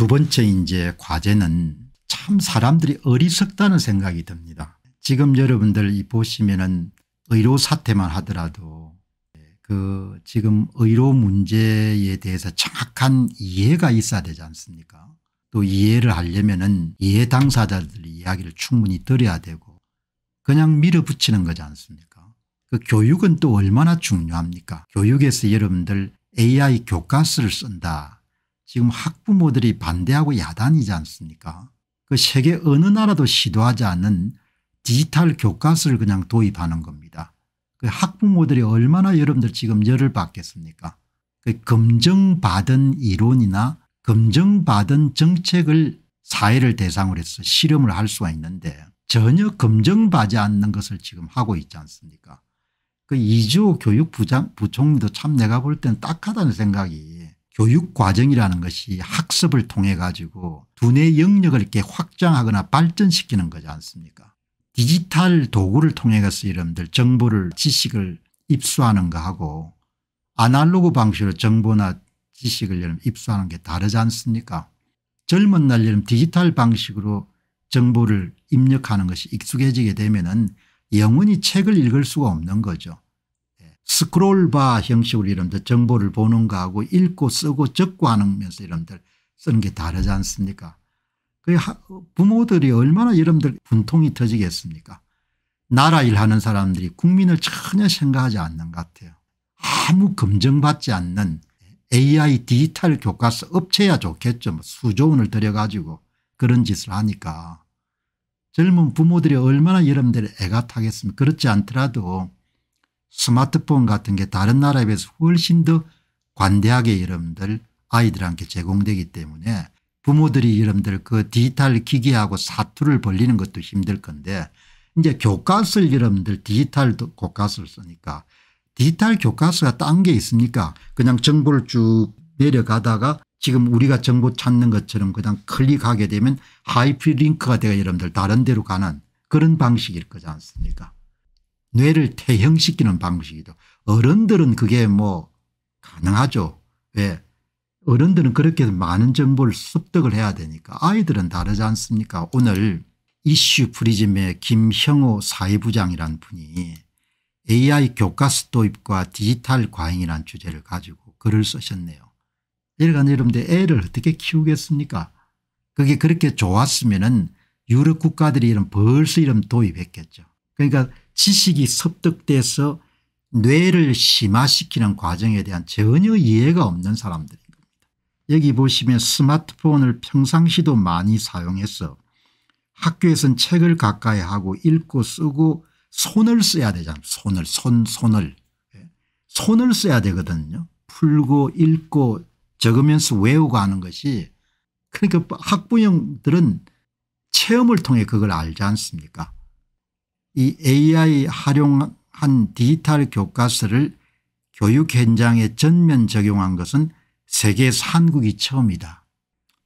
두 번째 이제 과제는 참 사람들이 어리석다는 생각이 듭니다. 지금 여러분들 보시면은 의료 사태만 하더라도 그 지금 의료 문제에 대해서 정확한 이해가 있어야 되지 않습니까? 또 이해를 하려면은 이해 당사자들 이야기를 충분히 들어야 되고 그냥 밀어붙이는 거지 않습니까? 그 교육은 또 얼마나 중요합니까? 교육에서 여러분들 AI 교과서를 쓴다. 지금 학부모들이 반대하고 야단이지 않습니까 그 세계 어느 나라도 시도하지 않는 디지털 교과서를 그냥 도입하는 겁니다. 그 학부모들이 얼마나 여러분들 지금 열을 받겠습니까 그 검증받은 이론이나 검증받은 정책을 사회를 대상으로 해서 실험을 할 수가 있는데 전혀 검증받지 않는 것을 지금 하고 있지 않습니까 그 이주호 교육부장 부총리도 참 내가 볼 때는 딱하다는 생각이 교육 과정이라는 것이 학습을 통해 가지고 두뇌 영역을 이렇게 확장하거나 발전시키는 거지 않습니까 디지털 도구를 통해 가서 이름들 정보를 지식을 입수하는 거하고 아날로그 방식으로 정보나 지식을 입수하는 게 다르지 않습니까 젊은 날 이름 디지털 방식으로 정보를 입력하는 것이 익숙해지게 되면 은 영원히 책을 읽을 수가 없는 거죠. 스크롤바 형식으로 이름들 정보를 보는 거하고 읽고 쓰고 적고 하면서 이름들 쓰는 게 다르지 않습니까 그 부모들이 얼마나 이름들 분통이 터지겠습니까 나라 일하는 사람들이 국민을 전혀 생각하지 않는 것 같아요 아무 검증받지 않는 AI 디지털 교과서 업체야 좋겠죠 뭐 수조 원을 들여가지고 그런 짓을 하니까 젊은 부모들이 얼마나 여러분들 애가 타겠습니까 그렇지 않더라도 스마트폰 같은 게 다른 나라에 비해서 훨씬 더 관대하게 여러분들 아이들한테 제공되기 때문에 부모들이 여러분들 그 디지털 기기하고 사투를 벌리는 것도 힘들 건데 이제 교과서를 여러분들 디지털 교과서를 쓰니까 디지털 교과서가 딴 게 있습니까 그냥 정보를 쭉 내려가다가 지금 우리가 정보 찾는 것처럼 그냥 클릭하게 되면 하이퍼링크가 되어 여러분들 다른 데로 가는 그런 방식일 거지 않습니까 뇌를 퇴형시키는 방식이죠. 어른들은 그게 뭐 가능하죠. 왜 예. 어른들은 그렇게 많은 정보를 습득을 해야 되니까 아이들은 다르지 않습니까 오늘 이슈 프리즘의 김형호 사회부장이란 분이 AI 교과서 도입과 디지털 과잉이란 주제를 가지고 글을 쓰셨네요. 일간 여러분들 애를 어떻게 키우겠습니까 그게 그렇게 좋았으면 은 유럽 국가들이 이런 벌써 이런 도입했겠죠. 그러니까 지식이 습득돼서 뇌를 심화시키는 과정에 대한 전혀 이해가 없는 사람들인 겁니다. 여기 보시면 스마트폰을 평상시도 많이 사용해서 학교에선 책을 가까이 하고 읽고 쓰고 손을 써야 되잖아요. 손을 손 손을 예. 손을 써야 되거든요. 풀고 읽고 적으면서 외우고 하는 것이 그러니까 학부형들은 체험을 통해 그걸 알지 않습니까 이 AI 활용한 디지털 교과서를 교육 현장에 전면 적용한 것은 세계 산국이 처음이다.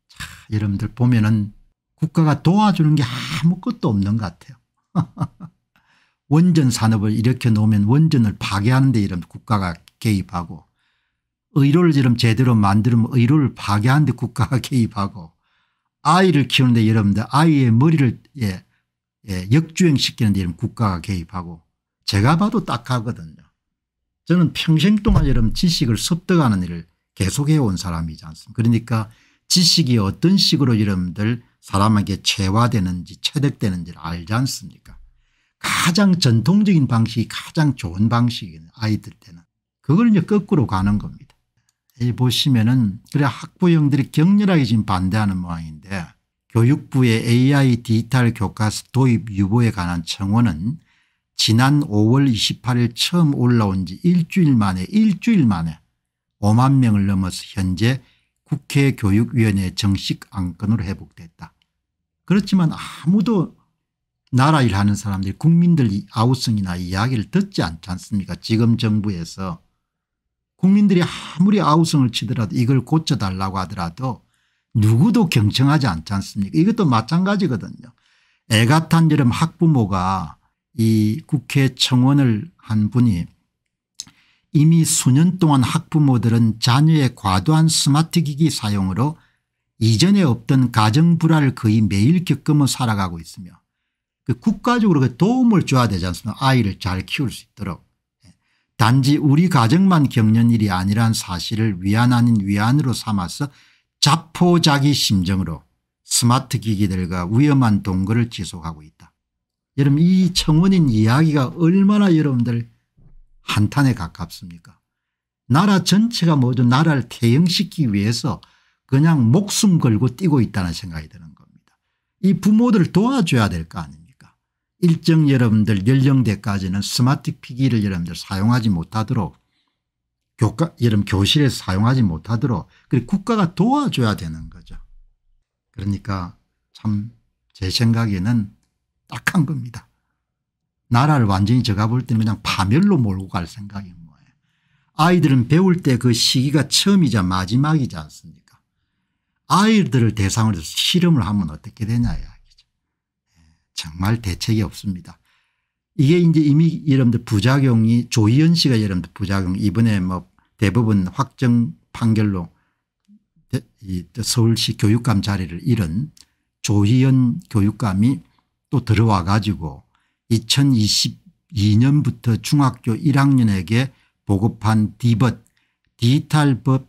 자, 여러분들 보면 은 국가가 도와주는 게 아무것도 없는 것 같아요. 원전 산업을 일으켜 놓으면 원전을 파괴하는 데 이런 국가가 개입하고 의료를 지금 제대로 만들면 의료를 파괴하는 데 국가가 개입하고 아이를 키우는데 여러분들 아이의 머리를 예, 예, 역주행시키는 데 이런 국가가 개입하고 제가 봐도 딱하거든요. 저는 평생 동안 여러 지식을 습득하는 일을 계속해 온 사람이지 않습니까 그러니까 지식이 어떤 식으로 여러분들 사람에게 체화되는지 체득되는지를 알지 않습니까 가장 전통적인 방식이 가장 좋은 방식이에요 아이들 때는. 그걸 이제 거꾸로 가는 겁니다. 보시면은 그래 학부형들이 격렬하게 지금 반대하는 모양인데 교육부의 AI 디지털 교과서 도입 유보에 관한 청원은 지난 5월 28일 처음 올라온 지 일주일 만에 일주일 만에 5만 명을 넘어서 현재 국회 교육위원회 정식 안건으로 회복됐다. 그렇지만 아무도 나라 일하는 사람들이 국민들 아우성이나 이야기를 듣지 않지 않습니까 지금 정부에서 국민들이 아무리 아우성을 치더라도 이걸 고쳐달라고 하더라도 누구도 경청하지 않지 않습니까 이것도 마찬가지거든요. 애가탄 여름 학부모가 이 국회 청원을 한 분이 이미 수년 동안 학부모들은 자녀의 과도한 스마트기기 사용으로 이전에 없던 가정 불화를 거의 매일 겪으며 살아가고 있으며 그 국가적으로 그 도움을 줘야 되지 않습니까 아이를 잘 키울 수 있도록 예. 단지 우리 가정만 겪는 일이 아니란 사실을 위안 아닌 위안으로 삼아서 자포자기 심정으로 스마트 기기들과 위험한 동거를 지속하고 있다. 여러분 이 청원인 이야기가 얼마나 여러분들 한탄에 가깝습니까 나라 전체가 모두 나라를 태형시키기 위해서 그냥 목숨 걸고 뛰고 있다는 생각이 드는 겁니다. 이부모들 도와줘야 될 거 아닙니까 일정 여러분들 연령대까지는 스마트 기기를 여러분들 사용하지 못하도록 교과 이런 교실에 사용하지 못하도록 그리고 국가가 도와줘야 되는 거죠. 그러니까 참 제 생각에는 딱한 겁니다. 나라를 완전히 제가 볼 때는 그냥 파멸로 몰고 갈생각이 거예요. 아이들은 배울 때 그 시기가 처음이자 마지막이지 않습니까 아이들을 대상으로 해서 실험을 하면 어떻게 되냐 이야기죠. 예, 정말 대책이 없습니다. 이게 이제 이미 여러분들 부작용이 조희연 씨가 여러분들 부작용 이번에 뭐 대법원 확정 판결로 서울시 교육감 자리를 잃은 조희연 교육감이 또 들어와 가지고 2022년부터 중학교 1학년에게 보급한 디벗 디지털법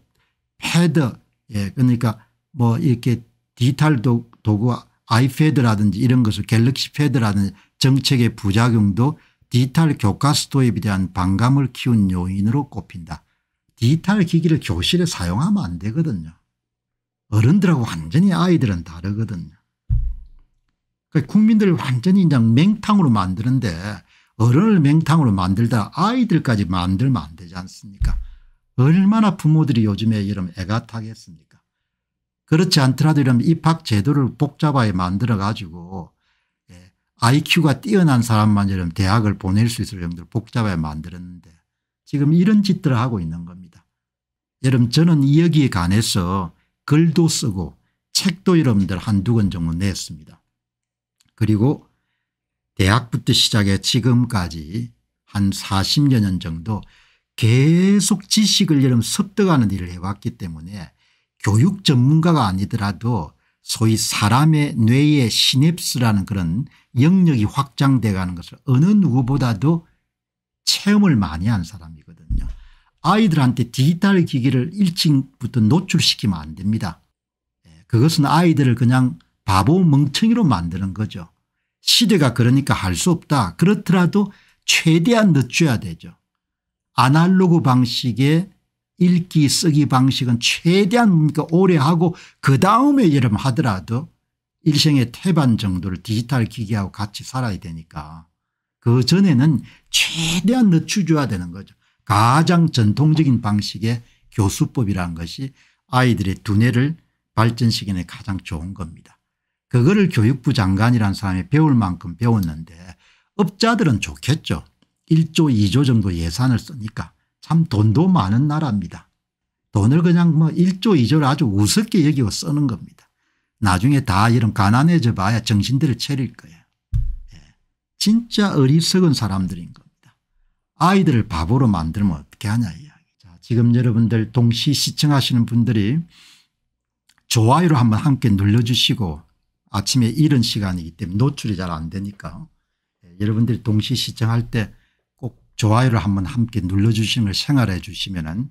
패드 예 그러니까 뭐 이렇게 디지털 도구 아이패드라든지 이런 것을 갤럭시 패드라든지 정책의 부작용도 디지털 교과서 도입에 대한 반감을 키운 요인으로 꼽힌다. 디지털 기기를 교실에 사용하면 안 되거든요. 어른들하고 완전히 아이들은 다르거든요. 그러니까 국민들을 완전히 그냥 맹탕으로 만드는데 어른을 맹탕으로 만들다 아이들까지 만들면 안 되지 않습니까 얼마나 부모들이 요즘에 이러면 애가 타겠습니까 그렇지 않더라도 이러면 입학 제도를 복잡하게 만들어 가지고 IQ가 뛰어난 사람만처럼 대학을 보낼 수 있을 정도로 복잡하게 만들었는데 지금 이런 짓들을 하고 있는 겁니다. 여러분 저는 여기에 관해서 글도 쓰고 책도 여러분들 한두 권 정도 냈습니다. 그리고 대학부터 시작해 지금까지 한 40여 년 정도 계속 지식을 여러분 습득하는 일을 해왔기 때문에 교육 전문가가 아니더라도 소위 사람의 뇌의 시냅스라는 그런 영역이 확장돼가는 것을 어느 누구보다도 체험을 많이 한 사람이거든요. 아이들한테 디지털 기기를 일찍부터 노출시키면 안 됩니다. 예, 그것은 아이들을 그냥 바보 멍청이로 만드는 거죠. 시대가 그러니까 할 수 없다. 그렇더라도 최대한 늦춰야 되죠. 아날로그 방식의 읽기 쓰기 방식은 최대한 뭡니까 그러니까 오래 하고 그 다음에 여러분 하더라도 일생의 태반 정도를 디지털 기기하고 같이 살아야 되니까 그 전에는 최대한 늦추줘야 되는 거죠. 가장 전통적인 방식의 교수법이라는 것이 아이들의 두뇌를 발전시키는 가장 좋은 겁니다. 그거를 교육부 장관이라는 사람이 배울 만큼 배웠는데 업자들은 좋겠죠. 1조 2조 정도 예산을 쓰니까 참 돈도 많은 나라입니다. 돈을 그냥 뭐 1조 2조 아주 우습게 여기고 쓰는 겁니다. 나중에 다 이런 가난해져 봐야 정신들을 차릴 거예요. 예. 진짜 어리석은 사람들인 겁니다. 아이들을 바보로 만들면 어떻게 하냐 이야기. 자, 지금 여러분들 동시 시청하시는 분들이 좋아요를 한번 함께 눌러주시고 아침에 이른 시간이기 때문에 노출이 잘 안 되니까 예, 여러분들이 동시 시청할 때 좋아요를 한번 함께 눌러주시는 걸 생활해 주시면 은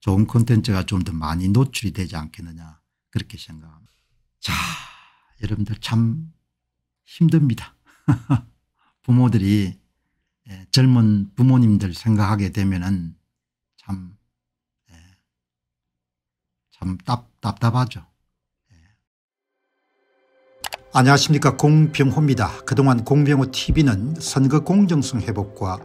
좋은 콘텐츠가 좀 더 많이 노출이 되지 않겠느냐 그렇게 생각합니다. 자 여러분들 참 힘듭니다. 부모들이 예, 젊은 부모님들 생각하게 되면 참참 예, 답, 답답하죠. 예. 안녕하십니까 공병호입니다. 그동안 공병호 tv는 선거 공정성 회복과